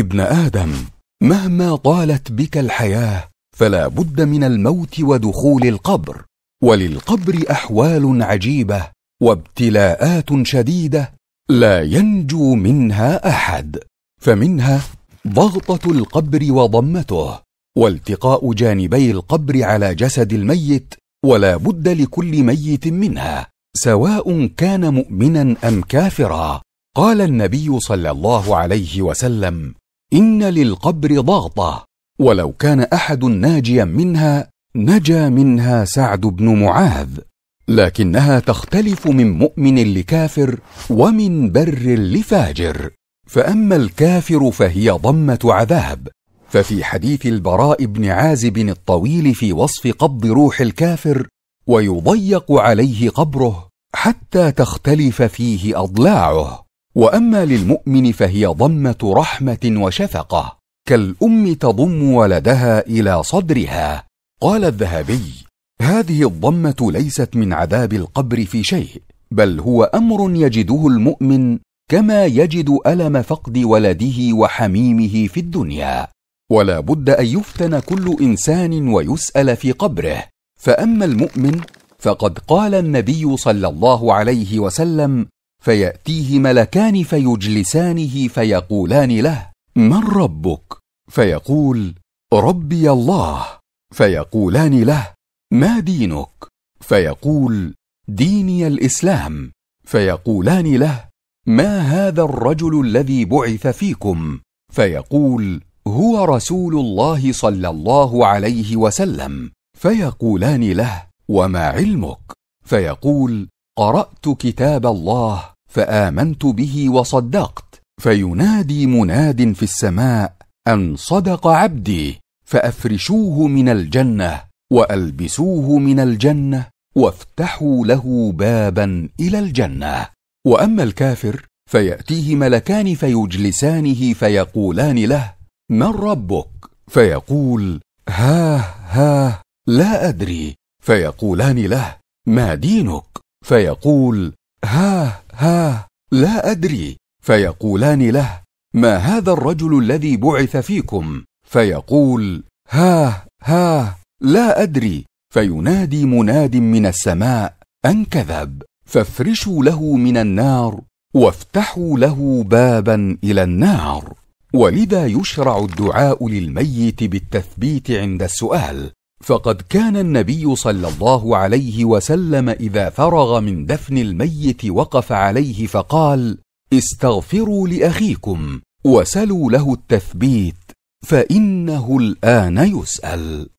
ابن ادم مهما طالت بك الحياه فلا بد من الموت ودخول القبر وللقبر احوال عجيبه وابتلاءات شديده لا ينجو منها احد فمنها ضغطه القبر وضمته والتقاء جانبي القبر على جسد الميت ولا بد لكل ميت منها سواء كان مؤمنا ام كافرا قال النبي صلى الله عليه وسلم ان للقبر ضغطه ولو كان احد ناجيا منها نجا منها سعد بن معاذ لكنها تختلف من مؤمن لكافر ومن بر لفاجر فاما الكافر فهي ضمه عذاب ففي حديث البراء بن عازب الطويل في وصف قبض روح الكافر ويضيق عليه قبره حتى تختلف فيه اضلاعه واما للمؤمن فهي ضمه رحمه وشفقه كالام تضم ولدها الى صدرها قال الذهبي هذه الضمه ليست من عذاب القبر في شيء بل هو امر يجده المؤمن كما يجد الم فقد ولده وحميمه في الدنيا ولا بد ان يفتن كل انسان ويسال في قبره فاما المؤمن فقد قال النبي صلى الله عليه وسلم فياتيه ملكان فيجلسانه فيقولان له من ربك فيقول ربي الله فيقولان له ما دينك فيقول ديني الاسلام فيقولان له ما هذا الرجل الذي بعث فيكم فيقول هو رسول الله صلى الله عليه وسلم فيقولان له وما علمك فيقول قرات كتاب الله فامنت به وصدقت فينادي مناد في السماء ان صدق عبدي فافرشوه من الجنه والبسوه من الجنه وافتحوا له بابا الى الجنه واما الكافر فياتيه ملكان فيجلسانه فيقولان له من ربك فيقول ها ها لا ادري فيقولان له ما دينك فيقول ها ها لا أدري فيقولان له ما هذا الرجل الذي بعث فيكم فيقول ها ها لا أدري فينادي مناد من السماء أن كذب فافرشوا له من النار وافتحوا له بابا إلى النار ولذا يشرع الدعاء للميت بالتثبيت عند السؤال فقد كان النبي صلى الله عليه وسلم إذا فرغ من دفن الميت وقف عليه فقال استغفروا لأخيكم وسلوا له التثبيت فإنه الآن يسأل